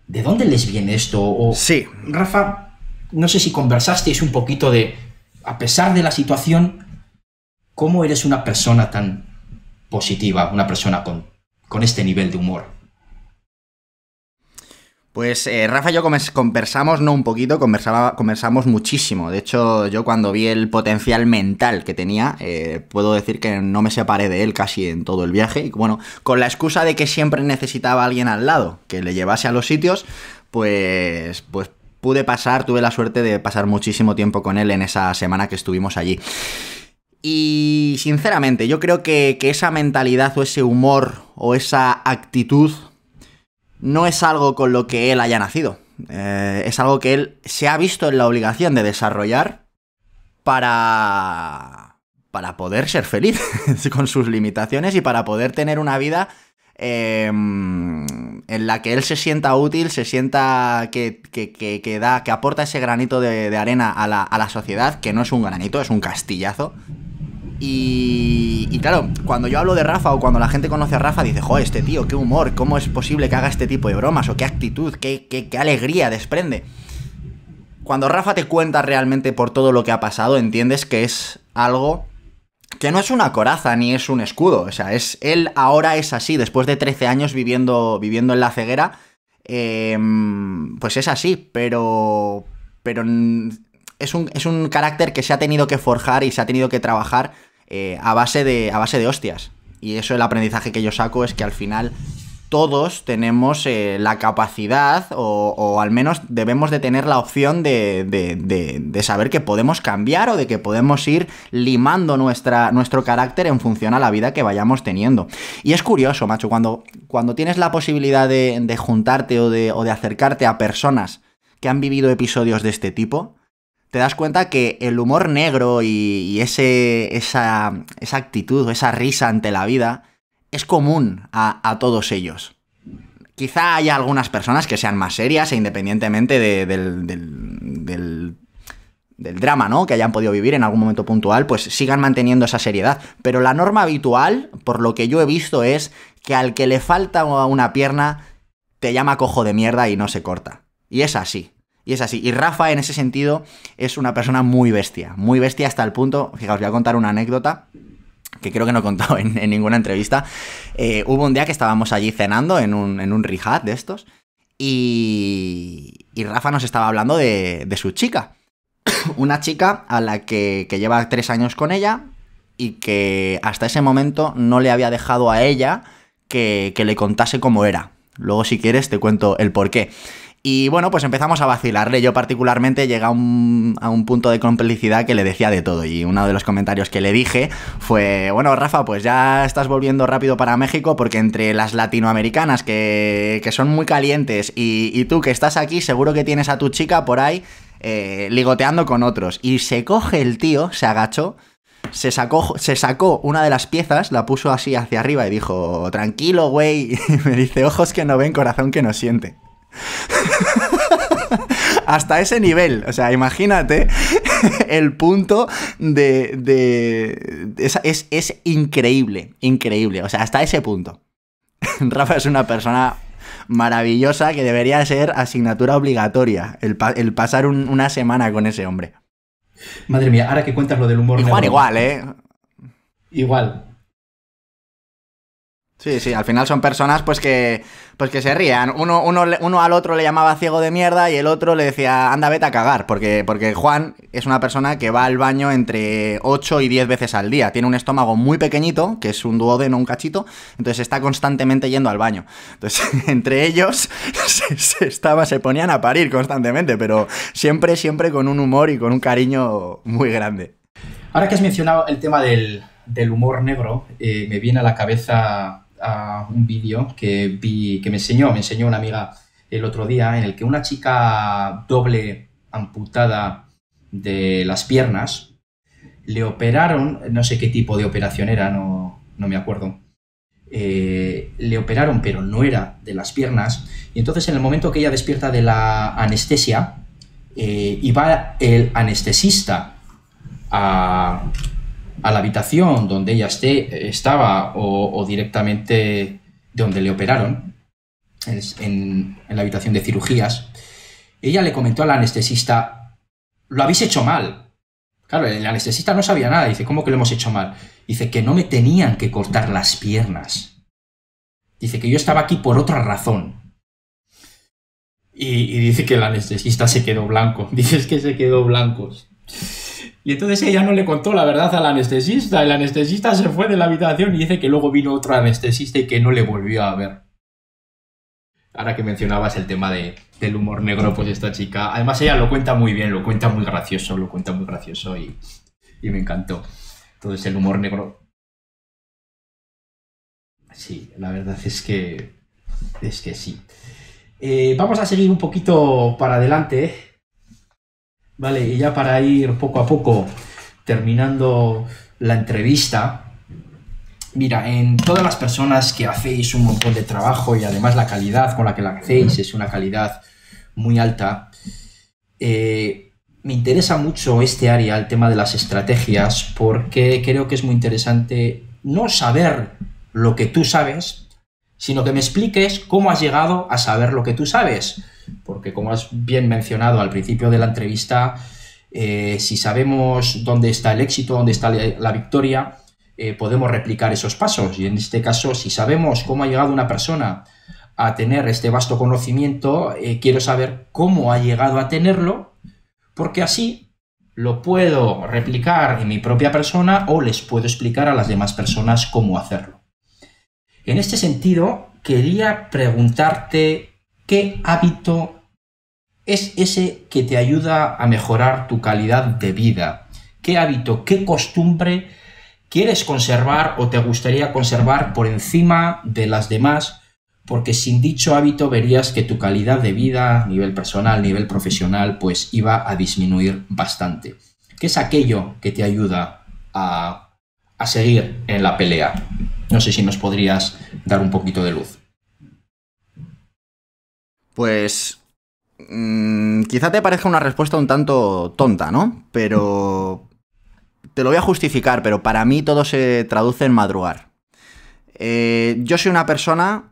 ¿De dónde les viene esto? O, sí. Rafa, no sé si conversasteis un poquito de, a pesar de la situación, ¿cómo eres una persona tan positiva, una persona con con este nivel de humor. Pues eh, Rafa y yo conversamos, no un poquito, conversamos muchísimo. De hecho, yo cuando vi el potencial mental que tenía, eh, puedo decir que no me separé de él casi en todo el viaje. Y bueno, con la excusa de que siempre necesitaba a alguien al lado que le llevase a los sitios, pues, pues pude pasar, tuve la suerte de pasar muchísimo tiempo con él en esa semana que estuvimos allí. Y sinceramente, yo creo que, esa mentalidad o ese humor o esa actitud no es algo con lo que él haya nacido. Eh, es algo que él se ha visto en la obligación de desarrollar para. para poder ser feliz con sus limitaciones y para poder tener una vida em, en la que él se sienta útil, se sienta que, que, da, que aporta ese granito de, arena a la, a la, sociedad, que no es un granito, es un castillazo, y, y, claro, cuando yo hablo de Rafa o cuando la gente conoce a Rafa, dice, joder, este tío, qué humor, cómo es posible que haga este tipo de bromas o qué actitud, qué, alegría desprende. Cuando Rafa te cuenta realmente por todo lo que ha pasado, entiendes que es algo que no es una coraza ni es un escudo. O sea, es, él ahora es así, después de 13 años viviendo, viviendo en la ceguera, em, pues es así, pero... pero es es un carácter que se ha tenido que forjar y se ha tenido que trabajar eh, a, base de, a base de hostias. Y eso el aprendizaje que yo saco es que al final todos tenemos eh, la capacidad o, al menos debemos de tener la opción de, saber que podemos cambiar o de que podemos ir limando nuestra, nuestro carácter en función a la vida que vayamos teniendo. Y es curioso, macho, cuando, cuando tienes la posibilidad de, juntarte o, o de acercarte a personas que han vivido episodios de este tipo, te das cuenta que el humor negro y, esa, actitud, esa risa ante la vida, es común a, todos ellos. Quizá haya algunas personas que sean más serias e independientemente del, del drama, ¿no? Que hayan podido vivir en algún momento puntual, pues sigan manteniendo esa seriedad. Pero la norma habitual, por lo que yo he visto, es que al que le falta una pierna, te llama cojo de mierda y no se corta. Y es así. Y es así. Y Rafa, en ese sentido, es una persona muy bestia. Muy bestia hasta el punto. Fijaos, voy a contar una anécdota que creo que no he contado en, ninguna entrevista. Eh, hubo un día que estábamos allí cenando en un, en de estos. Y, y, Rafa nos estaba hablando de, de su chica. una chica a la que, lleva tres años con ella y que hasta ese momento no le había dejado a ella que, que le contase cómo era. Luego, si quieres, te cuento el por qué. Y bueno, pues empezamos a vacilarle. Yo particularmente llega a un, punto de complicidad que le decía de todo. Y uno de los comentarios que le dije fue, bueno, Rafa, pues ya estás volviendo rápido para México porque entre las latinoamericanas que, son muy calientes y, tú que estás aquí, seguro que tienes a tu chica por ahí eh, ligoteando con otros. Y se coge el tío, se agachó. Se sacó, se sacó, una de las piezas, la puso así hacia arriba y dijo, tranquilo, güey. me dice, ojos que no ven, corazón que no siente. Hasta ese nivel. O sea, imagínate el punto de. es, increíble, increíble. O sea, hasta ese punto. Rafa es una persona maravillosa que debería ser asignatura obligatoria el, pasar una semana con ese hombre. Madre mía, ahora que cuentas lo del humor. Igual, igual, ¿eh? Igual. Sí, sí, al final son personas pues que pues que se rían. Uno, al otro le llamaba ciego de mierda y el otro le decía, anda, vete a cagar, porque, porque Juan es una persona que va al baño entre 8 y 10 veces al día. Tiene un estómago muy pequeñito, que es un duodeno, un cachito, entonces está constantemente yendo al baño. Entonces, entre ellos se, ponían a parir constantemente, pero siempre, siempre con un humor y con un cariño muy grande. Ahora que has mencionado el tema del, humor negro, eh, me viene a la cabeza un vídeo que vi, que me enseñó, me enseñó una amiga el otro día, en el que una chica doble amputada de las piernas le operaron, no sé qué tipo de operación era, no, no me acuerdo. Eh, le operaron, pero no era de las piernas. Y entonces, en el momento que ella despierta de la anestesia, eh, y va el anestesista a, a la habitación donde ella esté, estaba o, directamente directamente donde le operaron, en, la habitación de cirugías, ella le comentó al anestesista, lo habéis hecho mal. Claro, el anestesista no sabía nada, dice, ¿cómo que lo hemos hecho mal? Dice que no me tenían que cortar las piernas. Dice que yo estaba aquí por otra razón. Y, dice que el anestesista se quedó blanco. Dice que se quedó blanco. Y entonces ella no le contó la verdad al anestesista. El anestesista se fue de la habitación y dice que luego vino otro anestesista y que no le volvió a ver. Ahora que mencionabas el tema del humor negro, pues esta chica, además ella lo cuenta muy bien, lo cuenta muy gracioso, lo cuenta muy gracioso y, me encantó. Entonces el humor negro... Sí, la verdad es que... Es que sí. Eh, vamos a seguir un poquito para adelante. ¿eh? Vale, y ya para ir poco a poco terminando la entrevista, mira, en todas las personas que hacéis un montón de trabajo y además la calidad con la que la hacéis es una calidad muy alta, eh, me interesa mucho este área, el tema de las estrategias, porque creo que es muy interesante no saber lo que tú sabes, sino que me expliques cómo has llegado a saber lo que tú sabes. Porque como has bien mencionado al principio de la entrevista, eh, si sabemos dónde está el éxito, dónde está la victoria, eh, podemos replicar esos pasos. Y en este caso, si sabemos cómo ha llegado una persona a tener este vasto conocimiento, eh, quiero saber cómo ha llegado a tenerlo, porque así lo puedo replicar en mi propia persona o les puedo explicar a las demás personas cómo hacerlo. En este sentido, quería preguntarte ¿Qué hábito es ese que te ayuda a mejorar tu calidad de vida? ¿Qué hábito, qué costumbre quieres conservar o te gustaría conservar por encima de las demás? Porque sin dicho hábito verías que tu calidad de vida, nivel personal, nivel profesional, pues iba a disminuir bastante. ¿Qué es aquello que te ayuda a, a seguir en la pelea? No sé si nos podrías dar un poquito de luz. Pues mm, quizá te parezca una respuesta un tanto tonta, ¿no? Pero te lo voy a justificar, pero para mí todo se traduce en madrugar. Eh, yo soy una persona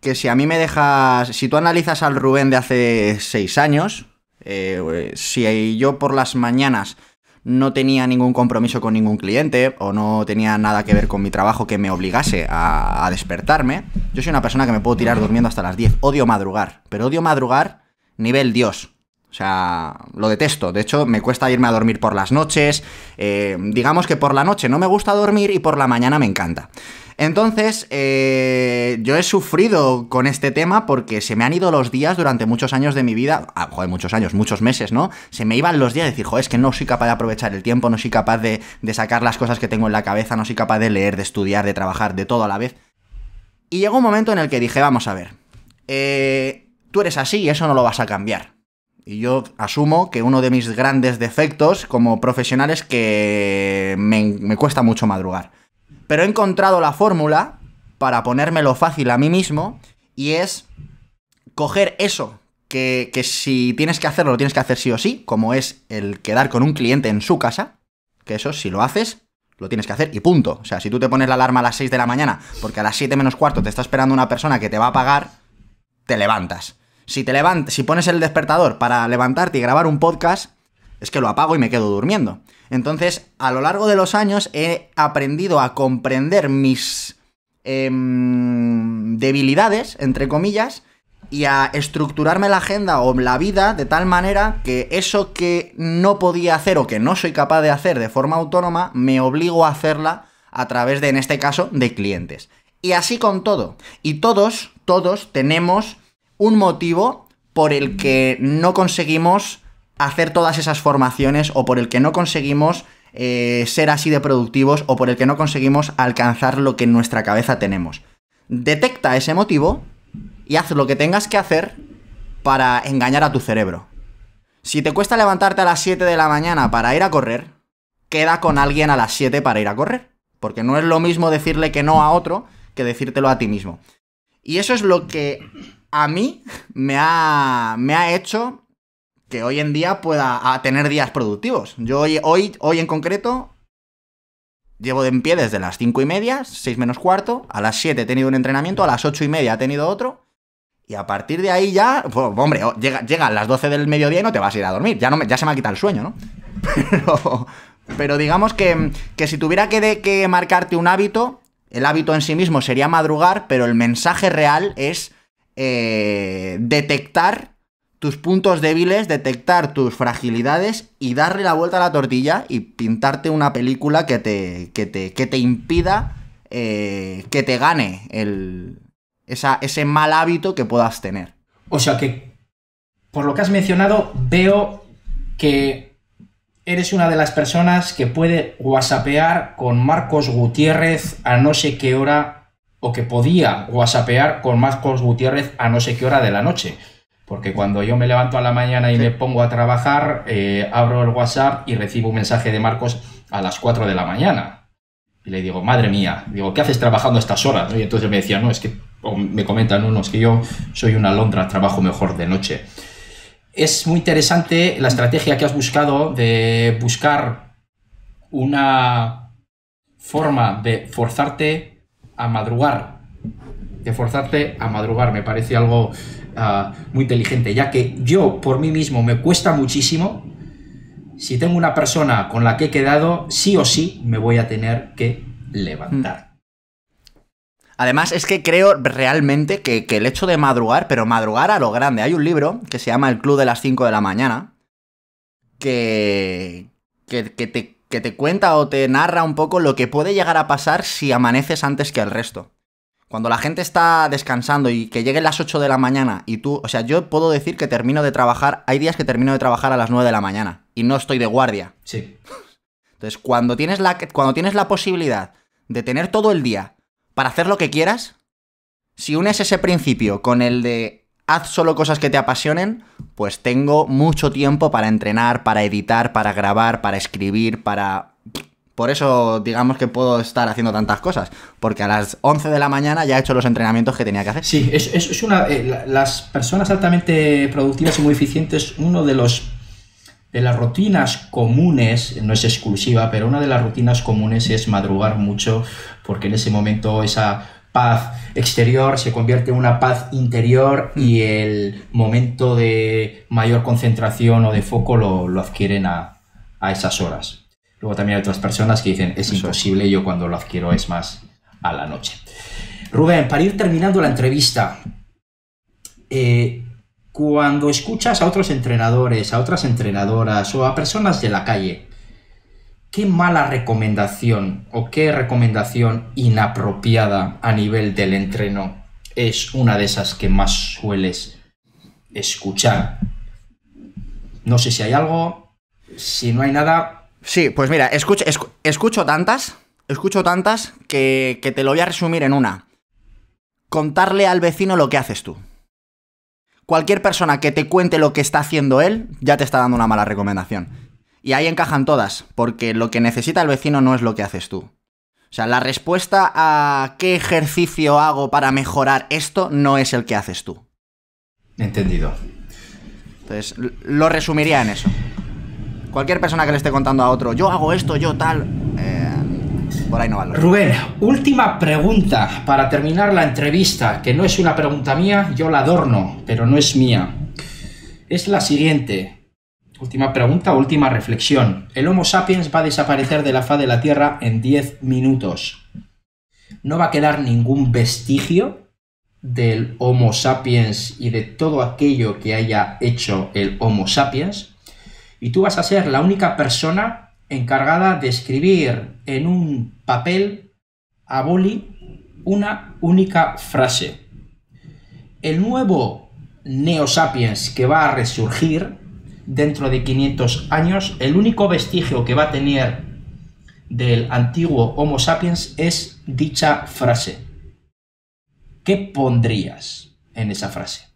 que si a mí me dejas, si tú analizas al Rubén de hace seis años, eh, si yo por las mañanas no tenía ningún compromiso con ningún cliente o no tenía nada que ver con mi trabajo que me obligase a, despertarme. Yo soy una persona que me puedo tirar durmiendo hasta las 10. Odio madrugar, pero odio madrugar nivel Dios. O sea, lo detesto. De hecho, me cuesta irme a dormir por las noches. Eh, digamos que por la noche no me gusta dormir y por la mañana me encanta. Entonces, eh, yo he sufrido con este tema porque se me han ido los días durante muchos años de mi vida. Ah, joder, muchos años, muchos meses, ¿no? Se me iban los días de decir, joder, es que no soy capaz de aprovechar el tiempo, no soy capaz de, sacar las cosas que tengo en la cabeza, no soy capaz de leer, de estudiar, de trabajar, de todo a la vez. Y llegó un momento en el que dije, vamos a ver, eh, tú eres así y eso no lo vas a cambiar. Y yo asumo que uno de mis grandes defectos como profesional es que me, cuesta mucho madrugar. Pero he encontrado la fórmula para ponérmelo fácil a mí mismo y es coger eso que, que, si tienes que hacerlo, lo tienes que hacer sí o sí, como es el quedar con un cliente en su casa, que eso si lo haces, lo tienes que hacer y punto. O sea, si tú te pones la alarma a las 6 de la mañana porque a las 7 menos cuarto te está esperando una persona que te va a pagar, te levantas. Si te pones el despertador para levantarte y grabar un podcast, es que lo apago y me quedo durmiendo. Entonces, a lo largo de los años he aprendido a comprender mis em, debilidades, entre comillas, y a estructurarme la agenda o la vida de tal manera que eso que no podía hacer o que no soy capaz de hacer de forma autónoma, me obligo a hacerla a través de, en este caso, de clientes. Y así con todo. Y todos, todos tenemos un motivo por el que no conseguimos hacer todas esas formaciones o por el que no conseguimos eh, ser así de productivos o por el que no conseguimos alcanzar lo que en nuestra cabeza tenemos. Detecta ese motivo y haz lo que tengas que hacer para engañar a tu cerebro. Si te cuesta levantarte a las 7 de la mañana para ir a correr, queda con alguien a las 7 para ir a correr. Porque no es lo mismo decirle que no a otro que decírtelo a ti mismo. Y eso es lo que a mí me ha, hecho que hoy en día pueda tener días productivos. Yo hoy, hoy, en concreto llevo de en pie desde las 5 y media, 6 menos cuarto, a las 7 he tenido un entrenamiento, a las 8 y media he tenido otro, y a partir de ahí ya, hombre, llega, a las 12 del mediodía y no te vas a ir a dormir, ya, no ya se me ha quitado el sueño, ¿no? Pero, digamos que, si tuviera que, que marcarte un hábito, el hábito en sí mismo sería madrugar, pero el mensaje real es eh, detectar tus puntos débiles, detectar tus fragilidades y darle la vuelta a la tortilla y pintarte una película que te, que te, impida eh, que te gane el, ese mal hábito que puedas tener. O sea que, por lo que has mencionado, veo que eres una de las personas que puede whatsappear con Marcos Gutiérrez a no sé qué hora o que podía whatsappear con Marcos Gutiérrez a no sé qué hora de la noche. Porque cuando yo me levanto a la mañana y me pongo a trabajar, eh, abro el WhatsApp y recibo un mensaje de Marcos a las 4 de la mañana. Y le digo, madre mía, digo, ¿qué haces trabajando a estas horas? Y entonces me decía, no, es que, me comentan unos, que yo soy una alondra, trabajo mejor de noche. Es muy interesante la estrategia que has buscado de buscar una forma de forzarte a madrugar, de forzarte a madrugar, me parece algo ah, muy inteligente, ya que yo por mí mismo me cuesta muchísimo, si tengo una persona con la que he quedado, sí o sí me voy a tener que levantar. Mm. Además, es que creo realmente que, el hecho de madrugar, pero madrugar a lo grande. Hay un libro que se llama El Club de las 5 de la mañana, que, que te que te cuenta o te narra un poco lo que puede llegar a pasar si amaneces antes que el resto. Cuando la gente está descansando y que lleguen las 8 de la mañana y tú, o sea, yo puedo decir que termino de trabajar, hay días que termino de trabajar a las 9 de la mañana y no estoy de guardia. Sí. Entonces, cuando tienes la, cuando tienes la posibilidad de tener todo el día para hacer lo que quieras, si unes ese principio con el de haz solo cosas que te apasionen, pues tengo mucho tiempo para entrenar, para editar, para grabar, para escribir, para... Por eso digamos que puedo estar haciendo tantas cosas, porque a las 11 de la mañana ya he hecho los entrenamientos que tenía que hacer. Sí, es, es, una... Eh, las personas altamente productivas y muy eficientes, uno de los... De las rutinas comunes, no es exclusiva, pero una de las rutinas comunes es madrugar mucho, porque en ese momento esa paz exterior se convierte en una paz interior y hmm. el momento de mayor concentración o de foco lo, adquieren a, esas horas. Luego también hay otras personas que dicen, es imposible, yo cuando lo adquiero es más a la noche. Rubén, para ir terminando la entrevista, eh, cuando escuchas a otros entrenadores, a otras entrenadoras o a personas de la calle ¿Qué mala recomendación o qué recomendación inapropiada a nivel del entreno es una de esas que más sueles escuchar? No sé si hay algo, si no hay nada... Sí, pues mira, escucho, escucho tantas, escucho tantas que, que te lo voy a resumir en una. Contarle al vecino lo que haces tú. Cualquier persona que te cuente lo que está haciendo él ya te está dando una mala recomendación. Y ahí encajan todas, porque lo que necesita el vecino no es lo que haces tú. O sea, la respuesta a qué ejercicio hago para mejorar esto no es el que haces tú. Entendido. Entonces, lo resumiría en eso. Cualquier persona que le esté contando a otro, yo hago esto, yo tal, eh, por ahí no va. Rubén, última pregunta para terminar la entrevista, que no es una pregunta mía, yo la adorno, pero no es mía. Es la siguiente. Última pregunta, última reflexión. El Homo sapiens va a desaparecer de la faz de la Tierra en 10 minutos. No va a quedar ningún vestigio del Homo sapiens y de todo aquello que haya hecho el Homo sapiens. Y tú vas a ser la única persona encargada de escribir en un papel a boli una única frase. El nuevo Neo sapiens que va a resurgir dentro de 500 años, el único vestigio que va a tener del antiguo Homo sapiens es dicha frase. ¿Qué pondrías en esa frase?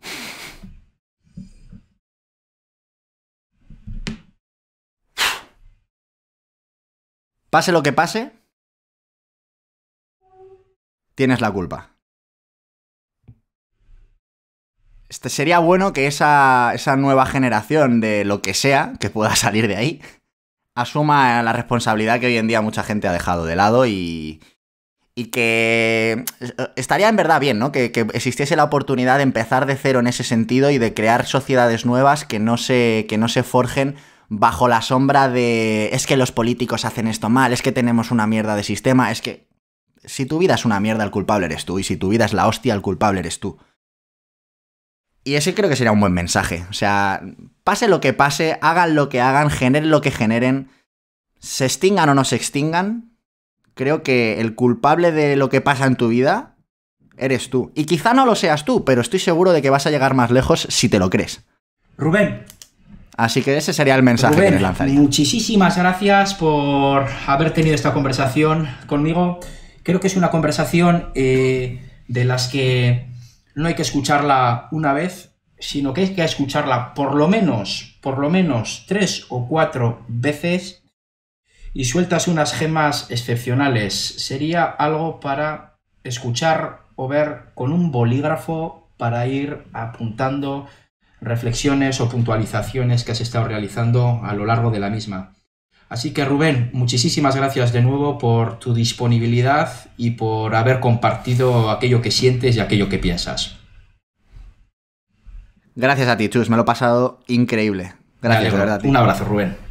Pase lo que pase, tienes la culpa. Este, sería bueno que esa, esa nueva generación de lo que sea que pueda salir de ahí asuma la responsabilidad que hoy en día mucha gente ha dejado de lado y, y que estaría en verdad bien, ¿no? Que, que, existiese la oportunidad de empezar de cero en ese sentido y de crear sociedades nuevas que no se, que no se forjen bajo la sombra de es que los políticos hacen esto mal, es que tenemos una mierda de sistema, es que si tu vida es una mierda el culpable eres tú y si tu vida es la hostia el culpable eres tú. Y ese creo que sería un buen mensaje. O sea, pase lo que pase, hagan lo que hagan, generen lo que generen, se extingan o no se extingan, creo que el culpable de lo que pasa en tu vida eres tú. Y quizá no lo seas tú, pero estoy seguro de que vas a llegar más lejos si te lo crees. Rubén, Así que ese sería el mensaje que les lanzaría. Muchísimas gracias por haber tenido esta conversación conmigo. Creo que es una conversación eh, de las que no hay que escucharla una vez, sino que hay que escucharla por lo menos, por lo menos tres o cuatro veces y sueltas unas gemas excepcionales. Sería algo para escuchar o ver con un bolígrafo para ir apuntando reflexiones o puntualizaciones que has estado realizando a lo largo de la misma. Así que Rubén, muchísimas gracias de nuevo por tu disponibilidad y por haber compartido aquello que sientes y aquello que piensas. Gracias a ti, Chus, me lo he pasado increíble. Gracias, de verdad. Un abrazo, Rubén.